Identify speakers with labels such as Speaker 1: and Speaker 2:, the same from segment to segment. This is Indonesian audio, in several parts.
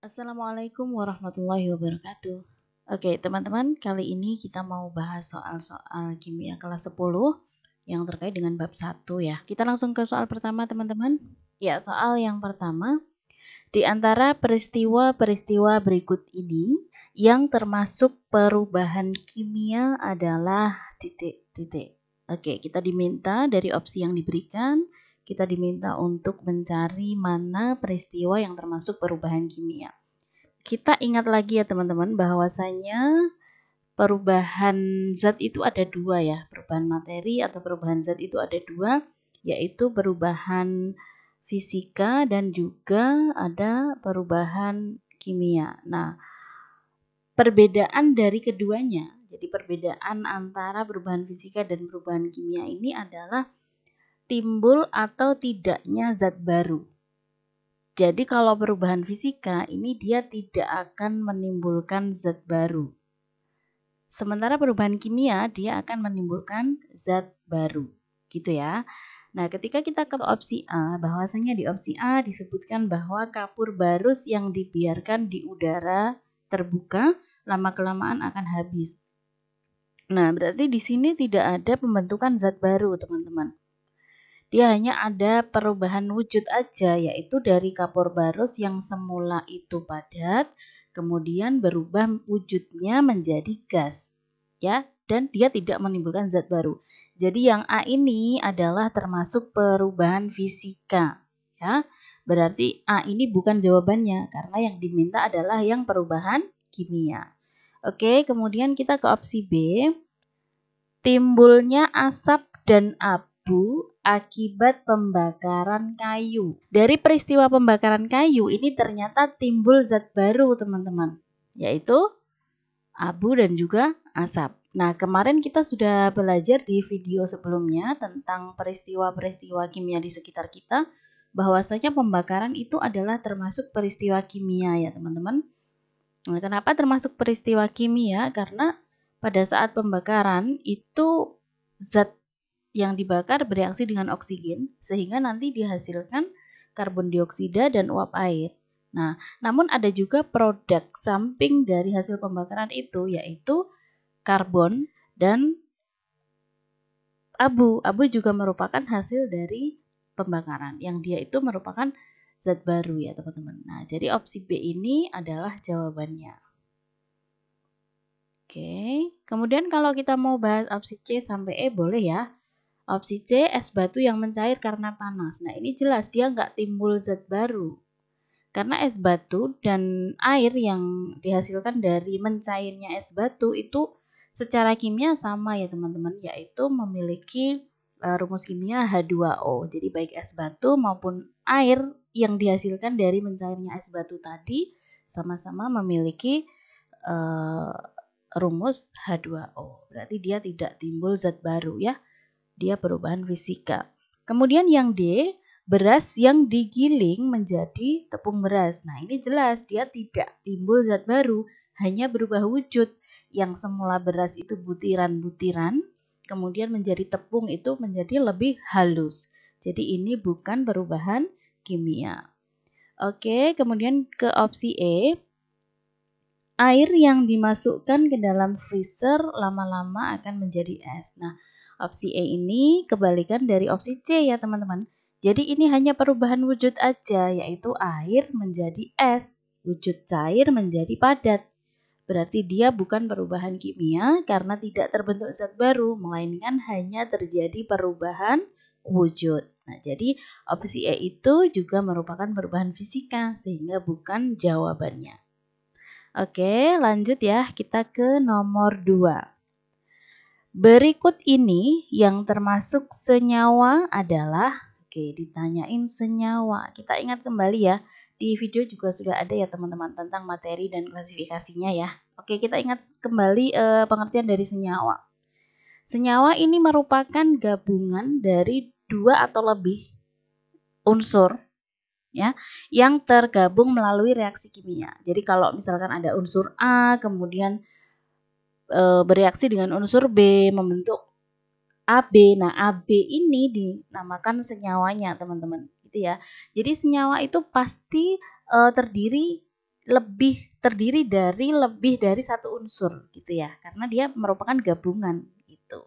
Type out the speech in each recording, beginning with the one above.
Speaker 1: Assalamualaikum warahmatullahi wabarakatuh. Oke, teman-teman, kali ini kita mau bahas soal-soal kimia kelas 10 yang terkait dengan bab 1 ya. Kita langsung ke soal pertama, teman-teman. Ya, soal yang pertama, di antara peristiwa-peristiwa berikut ini yang termasuk perubahan kimia adalah titik-titik. Oke, kita diminta dari opsi yang diberikan kita diminta untuk mencari mana peristiwa yang termasuk perubahan kimia. Kita ingat lagi ya teman-teman bahwasanya perubahan zat itu ada dua ya, perubahan materi atau perubahan zat itu ada dua, yaitu perubahan fisika dan juga ada perubahan kimia. Nah, perbedaan dari keduanya, jadi perbedaan antara perubahan fisika dan perubahan kimia ini adalah timbul atau tidaknya zat baru. Jadi kalau perubahan fisika ini dia tidak akan menimbulkan zat baru. Sementara perubahan kimia dia akan menimbulkan zat baru, gitu ya. Nah, ketika kita ke opsi A, bahwasanya di opsi A disebutkan bahwa kapur barus yang dibiarkan di udara terbuka lama-kelamaan akan habis. Nah, berarti di sini tidak ada pembentukan zat baru, teman-teman. Dia hanya ada perubahan wujud aja, yaitu dari kapur barus yang semula itu padat, kemudian berubah wujudnya menjadi gas. Ya, dan dia tidak menimbulkan zat baru. Jadi yang A ini adalah termasuk perubahan fisika, ya. Berarti A ini bukan jawabannya karena yang diminta adalah yang perubahan kimia. Oke, kemudian kita ke opsi B. Timbulnya asap dan abu akibat pembakaran kayu. Dari peristiwa pembakaran kayu ini ternyata timbul zat baru, teman-teman, yaitu abu dan juga asap. Nah, kemarin kita sudah belajar di video sebelumnya tentang peristiwa-peristiwa kimia di sekitar kita, bahwasanya pembakaran itu adalah termasuk peristiwa kimia ya, teman-teman. Nah, kenapa termasuk peristiwa kimia? Karena pada saat pembakaran itu zat yang dibakar bereaksi dengan oksigen sehingga nanti dihasilkan karbon dioksida dan uap air. Nah, namun ada juga produk samping dari hasil pembakaran itu yaitu karbon dan abu. Abu juga merupakan hasil dari pembakaran yang dia itu merupakan zat baru ya teman-teman. Nah, jadi opsi B ini adalah jawabannya. Oke, kemudian kalau kita mau bahas opsi C sampai E boleh ya. Opsi C, es batu yang mencair karena panas. Nah, ini jelas dia nggak timbul zat baru. Karena es batu dan air yang dihasilkan dari mencairnya es batu itu secara kimia sama ya teman-teman, yaitu memiliki eh, rumus kimia H2O. Jadi baik es batu maupun air yang dihasilkan dari mencairnya es batu tadi sama-sama memiliki uh, rumus H2O. Berarti dia tidak timbul zat baru ya dia perubahan fisika. Kemudian yang D, beras yang digiling menjadi tepung beras. Nah, ini jelas dia tidak timbul zat baru, hanya berubah wujud. Yang semula beras itu butiran-butiran, kemudian menjadi tepung itu menjadi lebih halus. Jadi ini bukan perubahan kimia. Oke, kemudian ke opsi E. Air yang dimasukkan ke dalam freezer lama-lama akan menjadi es. Nah, Opsi E ini kebalikan dari opsi C ya teman-teman. Jadi ini hanya perubahan wujud aja yaitu air menjadi es, wujud cair menjadi padat. Berarti dia bukan perubahan kimia karena tidak terbentuk zat baru, melainkan hanya terjadi perubahan wujud. Nah, jadi opsi E itu juga merupakan perubahan fisika sehingga bukan jawabannya. Oke, lanjut ya. Kita ke nomor 2. Berikut ini yang termasuk senyawa adalah Oke, ditanyain senyawa. Kita ingat kembali ya, di video juga sudah ada ya teman-teman tentang materi dan klasifikasinya ya. Oke, kita ingat kembali e, pengertian dari senyawa. Senyawa ini merupakan gabungan dari dua atau lebih unsur ya yang tergabung melalui reaksi kimia. Jadi kalau misalkan ada unsur A kemudian e, bereaksi dengan unsur B membentuk AB. Nah, AB ini dinamakan senyawanya, teman-teman. Gitu ya. Jadi senyawa itu pasti e, terdiri lebih terdiri dari lebih dari satu unsur gitu ya. Karena dia merupakan gabungan gitu.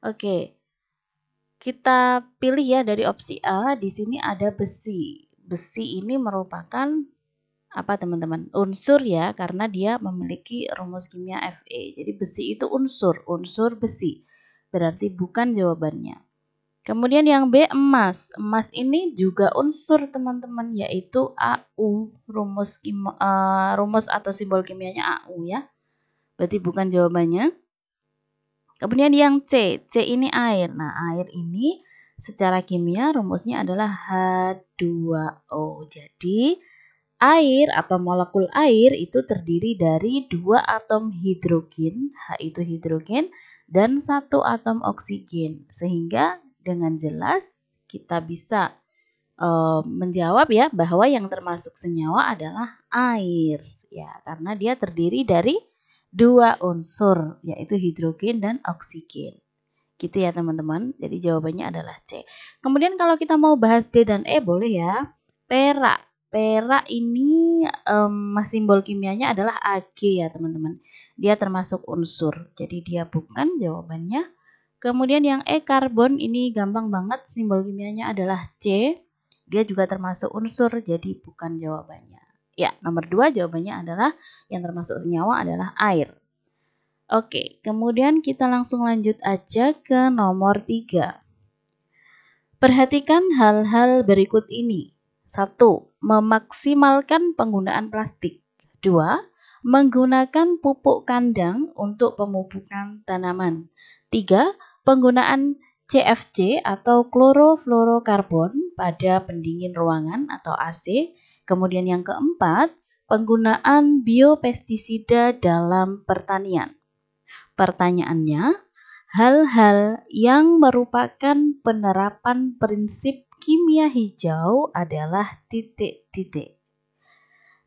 Speaker 1: Oke. Kita pilih ya dari opsi A, di sini ada besi. Besi ini merupakan apa teman-teman? Unsur ya, karena dia memiliki rumus kimia Fe. Jadi besi itu unsur, unsur besi. Berarti bukan jawabannya. Kemudian yang B emas. Emas ini juga unsur teman-teman yaitu AU, rumus kimia uh, eh, rumus atau simbol kimianya AU ya. Berarti bukan jawabannya. Kemudian yang C, C ini air. Nah, air ini secara kimia rumusnya adalah H2O. Jadi air atau molekul air itu terdiri dari dua atom hidrogen, H itu hidrogen, dan satu atom oksigen. Sehingga dengan jelas kita bisa e, menjawab ya bahwa yang termasuk senyawa adalah air ya karena dia terdiri dari dua unsur yaitu hidrogen dan oksigen. Gitu ya teman-teman. Jadi jawabannya adalah C. Kemudian kalau kita mau bahas D dan E boleh ya. Perak. Perak ini um, simbol kimianya adalah Ag ya teman-teman. Dia termasuk unsur, jadi dia bukan jawabannya. Kemudian yang E karbon ini gampang banget simbol kimianya adalah C. Dia juga termasuk unsur, jadi bukan jawabannya. Ya, nomor dua jawabannya adalah yang termasuk senyawa adalah air. Oke, kemudian kita langsung lanjut aja ke nomor tiga. Perhatikan hal-hal berikut ini. Satu, memaksimalkan penggunaan plastik. Dua, menggunakan pupuk kandang untuk pemupukan tanaman. Tiga, penggunaan CFC atau klorofluorokarbon pada pendingin ruangan atau AC. Kemudian yang keempat, penggunaan biopestisida dalam pertanian. Pertanyaannya, hal-hal yang merupakan penerapan prinsip kimia hijau adalah titik-titik.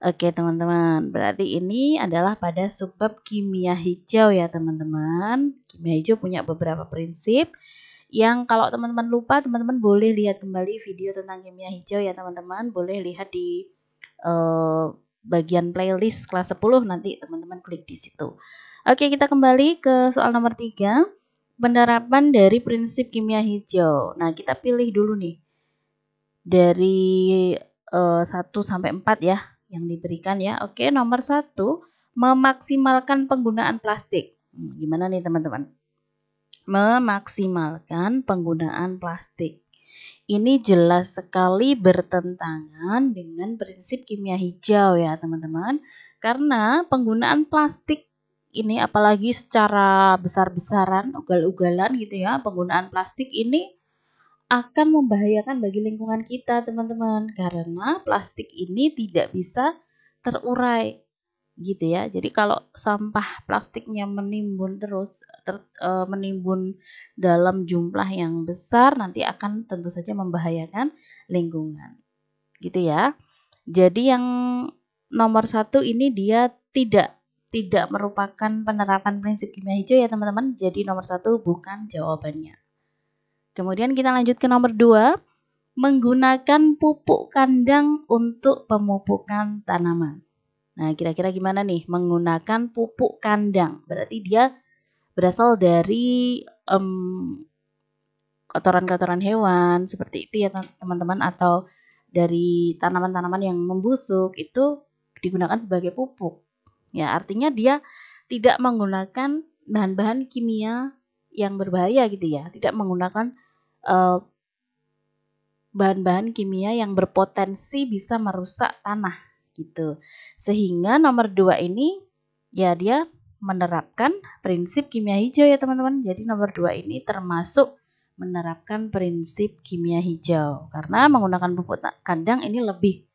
Speaker 1: Oke teman-teman, berarti ini adalah pada subbab kimia hijau ya teman-teman. Kimia hijau punya beberapa prinsip yang kalau teman-teman lupa teman-teman boleh lihat kembali video tentang kimia hijau ya teman-teman. Boleh lihat di uh, bagian playlist kelas 10 nanti teman-teman klik di situ. Oke, kita kembali ke soal nomor 3, penerapan dari prinsip kimia hijau. Nah, kita pilih dulu nih dari uh, eh, 1 sampai 4 ya yang diberikan ya. Oke, nomor satu memaksimalkan penggunaan plastik. Hmm, gimana nih teman-teman? Memaksimalkan penggunaan plastik. Ini jelas sekali bertentangan dengan prinsip kimia hijau ya teman-teman. Karena penggunaan plastik ini apalagi secara besar-besaran, ugal-ugalan gitu ya, penggunaan plastik ini akan membahayakan bagi lingkungan kita, teman-teman, karena plastik ini tidak bisa terurai gitu ya. Jadi kalau sampah plastiknya menimbun terus ter, e, menimbun dalam jumlah yang besar nanti akan tentu saja membahayakan lingkungan. Gitu ya. Jadi yang nomor satu ini dia tidak tidak merupakan penerapan prinsip kimia hijau ya teman-teman. Jadi nomor satu bukan jawabannya. Kemudian kita lanjut ke nomor 2, menggunakan pupuk kandang untuk pemupukan tanaman. Nah, kira-kira gimana nih menggunakan pupuk kandang? Berarti dia berasal dari um, kotoran-kotoran hewan seperti itu ya teman-teman atau dari tanaman-tanaman yang membusuk itu digunakan sebagai pupuk. Ya, artinya dia tidak menggunakan bahan-bahan kimia yang berbahaya gitu ya, tidak menggunakan bahan eh, bahan-bahan kimia yang berpotensi bisa merusak tanah gitu. Sehingga nomor dua ini ya dia menerapkan prinsip kimia hijau ya teman-teman. Jadi nomor dua ini termasuk menerapkan prinsip kimia hijau karena menggunakan pupuk kandang ini lebih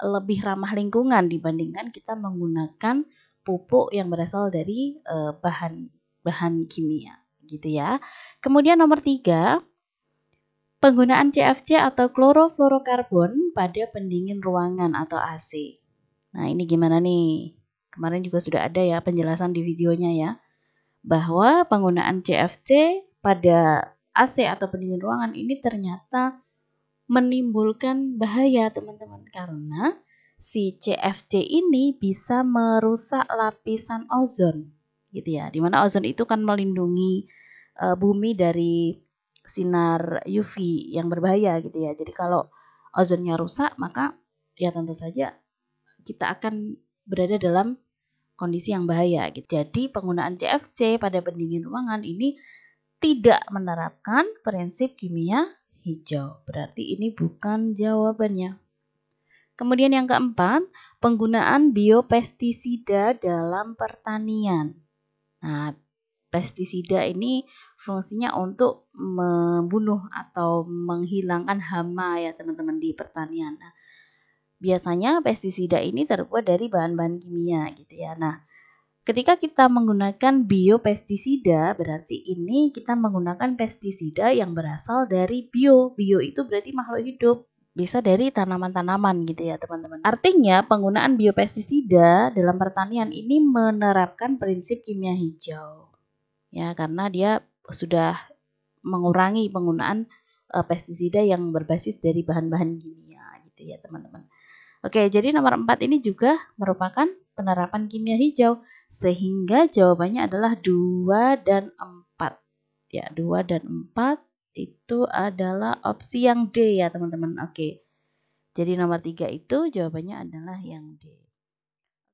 Speaker 1: lebih ramah lingkungan dibandingkan kita menggunakan pupuk yang berasal dari bahan-bahan eh, kimia gitu ya. Kemudian nomor tiga Penggunaan CFC atau klorofluorokarbon pada pendingin ruangan atau AC. Nah, ini gimana nih? Kemarin juga sudah ada ya penjelasan di videonya ya bahwa penggunaan CFC pada AC atau pendingin ruangan ini ternyata menimbulkan bahaya teman-teman karena si CFC ini bisa merusak lapisan ozon gitu ya dimana ozon itu kan melindungi e, bumi dari sinar UV yang berbahaya gitu ya. Jadi kalau ozonnya rusak maka ya tentu saja kita akan berada dalam kondisi yang bahaya gitu. Jadi penggunaan CFC pada pendingin ruangan ini tidak menerapkan prinsip kimia hijau. Berarti ini bukan jawabannya. Kemudian yang keempat, penggunaan biopestisida dalam pertanian. Nah, pestisida ini fungsinya untuk membunuh atau menghilangkan hama ya teman-teman di pertanian. Nah, biasanya pestisida ini terbuat dari bahan-bahan kimia gitu ya. Nah, ketika kita menggunakan biopestisida berarti ini kita menggunakan pestisida yang berasal dari bio. Bio itu berarti makhluk hidup bisa dari tanaman-tanaman gitu ya teman-teman. Artinya penggunaan biopestisida dalam pertanian ini menerapkan prinsip kimia hijau ya karena dia sudah mengurangi penggunaan uh, pestisida yang berbasis dari bahan-bahan kimia gitu ya teman-teman. Oke, jadi nomor 4 ini juga merupakan penerapan kimia hijau sehingga jawabannya adalah 2 dan 4. Ya, 2 dan 4 itu adalah opsi yang D ya teman-teman. Oke. Jadi nomor 3 itu jawabannya adalah yang D.